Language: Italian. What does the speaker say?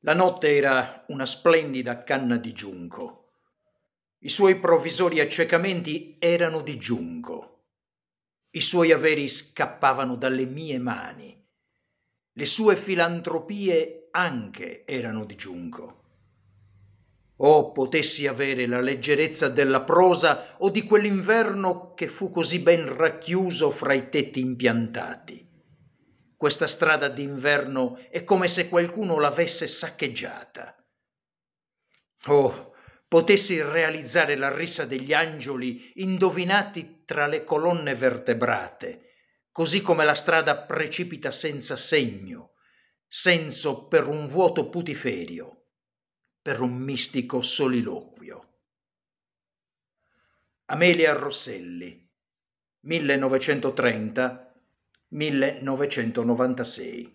La notte era una splendida canna di giunco. I suoi provvisori accecamenti erano di giunco. I suoi averi scappavano dalle mie mani. Le sue filantropie anche erano di giunco. Oh, potessi avere la leggerezza della prosa o di quell'inverno che fu così ben racchiuso fra i tetti impiantati. Questa strada d'inverno è come se qualcuno l'avesse saccheggiata. Oh, potessi realizzare la rissa degli angioli indovinati tra le colonne vertebrate, così come la strada precipita senza segno, senso per un vuoto putiferio, per un mistico soliloquio. Amelia Rosselli, 1930 1996.